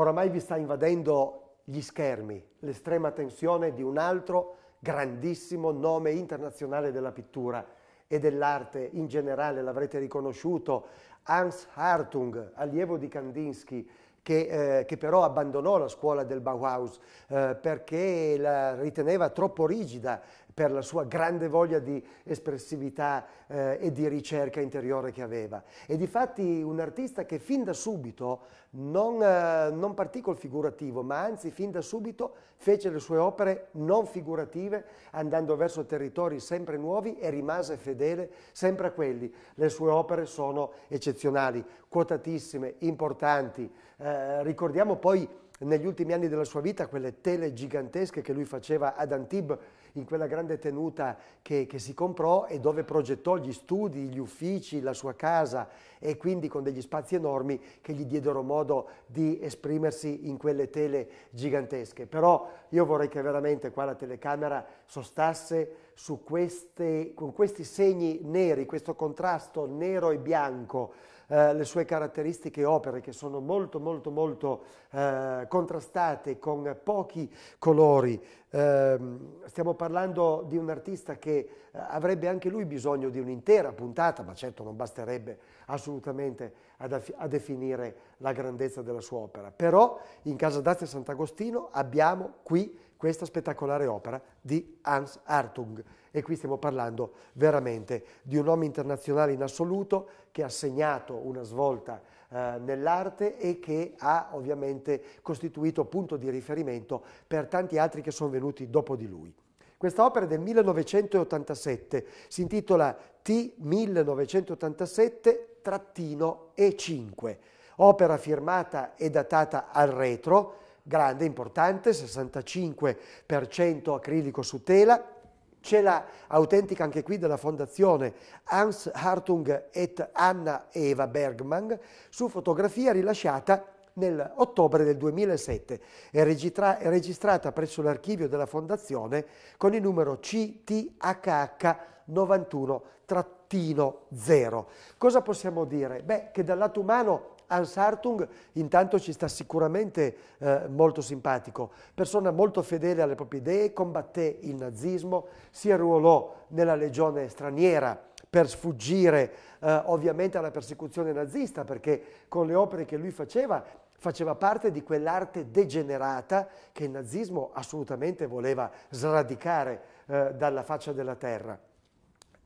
oramai vi sta invadendo gli schermi, l'estrema tensione di un altro grandissimo nome internazionale della pittura e dell'arte in generale, l'avrete riconosciuto, Hans Hartung, allievo di Kandinsky, che, eh, che, però abbandonò la scuola del Bauhaus eh, perché la riteneva troppo rigida, per la sua grande voglia di espressività eh, e di ricerca interiore che aveva. E di fatti un artista che fin da subito non, eh, non partì col figurativo, ma anzi fin da subito fece le sue opere non figurative, andando verso territori sempre nuovi e rimase fedele sempre a quelli. Le sue opere sono eccezionali, quotatissime, importanti. Eh, ricordiamo poi negli ultimi anni della sua vita quelle tele gigantesche che lui faceva ad Antibes in quella grande tenuta che, che, si comprò e dove progettò gli studi, gli uffici, la sua casa e quindi con degli spazi enormi che gli diedero modo di esprimersi in quelle tele gigantesche. Però io vorrei che veramente qua la telecamera sostasse su queste, con questi segni neri, questo contrasto nero e bianco eh, le sue caratteristiche opere che sono molto molto molto eh, contrastate con pochi colori. Eh, stiamo parlando di un artista che eh, avrebbe anche lui bisogno di un'intera puntata, ma certo non basterebbe assolutamente a, a definire la grandezza della sua opera. Però in Casa d'Arte Sant'Agostino abbiamo qui questa spettacolare opera di Hans Hartung. E qui stiamo parlando veramente di un uomo internazionale in assoluto che ha segnato una svolta eh, nell'arte e che ha ovviamente costituito punto di riferimento per tanti altri che sono venuti dopo di lui. Questa opera è del 1987, si intitola T 1987-E5, opera firmata e datata al retro, grande, importante, 65% acrilico su tela, c'è la autentica anche qui della fondazione Hans Hartung et Anna Eva Bergman su fotografia rilasciata nell'ottobre del 2007 è, registra registrata presso l'archivio della fondazione con il numero CTHH 91-0. Cosa possiamo dire? Beh, che dal lato umano Hans Hartung intanto ci sta sicuramente eh, molto simpatico, persona molto fedele alle proprie idee, combatté il nazismo, si arruolò nella legione straniera per sfuggire eh, ovviamente alla persecuzione nazista, perché con le opere che lui faceva faceva parte di quell'arte degenerata che il nazismo assolutamente voleva sradicare eh, dalla faccia della terra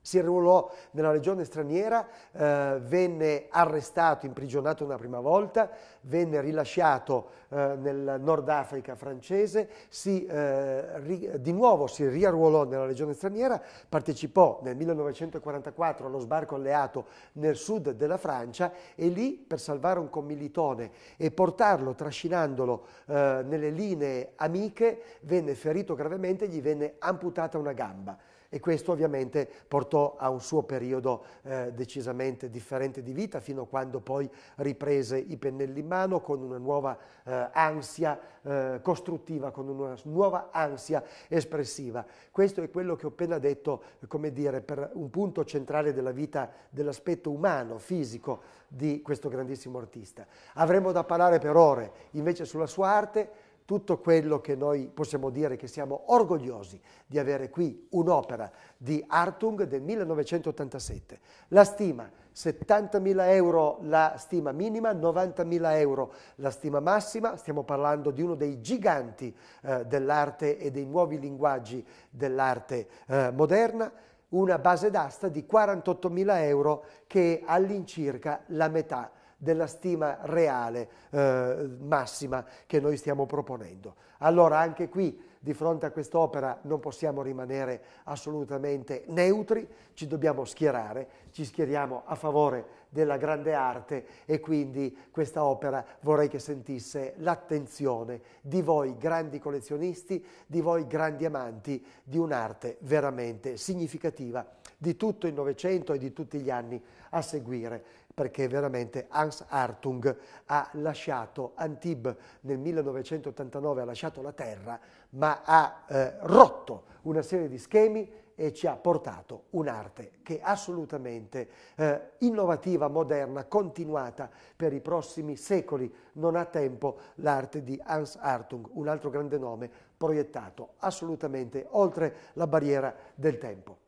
si arruolò nella legione straniera, eh, venne arrestato, imprigionato una prima volta, venne rilasciato eh, nel Nord Africa francese, si, eh, ri, di nuovo si riarruolò nella legione straniera, partecipò nel 1944 allo sbarco alleato nel sud della Francia e lì per salvare un commilitone e portarlo, trascinandolo eh, nelle linee amiche, venne ferito gravemente gli venne amputata una gamba e questo ovviamente portò a un suo periodo eh, decisamente differente di vita fino a quando poi riprese i pennelli in mano con una nuova eh, ansia eh, costruttiva, con una nuova ansia espressiva. Questo è quello che ho appena detto, come dire, per un punto centrale della vita, dell'aspetto umano, fisico di questo grandissimo artista. Avremo da parlare per ore invece sulla sua arte tutto quello che noi possiamo dire che siamo orgogliosi di avere qui un'opera di Artung del 1987. La stima 70.000 euro la stima minima, 90.000 euro la stima massima, stiamo parlando di uno dei giganti eh, dell'arte e dei nuovi linguaggi dell'arte eh, moderna, una base d'asta di 48.000 euro che è all'incirca la metà della stima reale eh, massima che noi stiamo proponendo. Allora anche qui di fronte a quest'opera non possiamo rimanere assolutamente neutri, ci dobbiamo schierare, ci schieriamo a favore della grande arte e quindi questa opera vorrei che sentisse l'attenzione di voi grandi collezionisti, di voi grandi amanti di un'arte veramente significativa di tutto il Novecento e di tutti gli anni a seguire, perché veramente Hans Hartung ha lasciato Antibes nel 1989, ha lasciato la terra, ma ha eh, rotto una serie di schemi e ci ha portato un'arte che è assolutamente eh, innovativa, moderna, continuata per i prossimi secoli. Non ha tempo l'arte di Hans Hartung, un altro grande nome proiettato assolutamente oltre la barriera del tempo.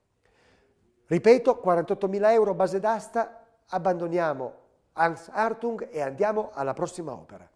Ripeto, 48.000 euro base d'asta, abbandoniamo Hans Hartung e andiamo alla prossima opera.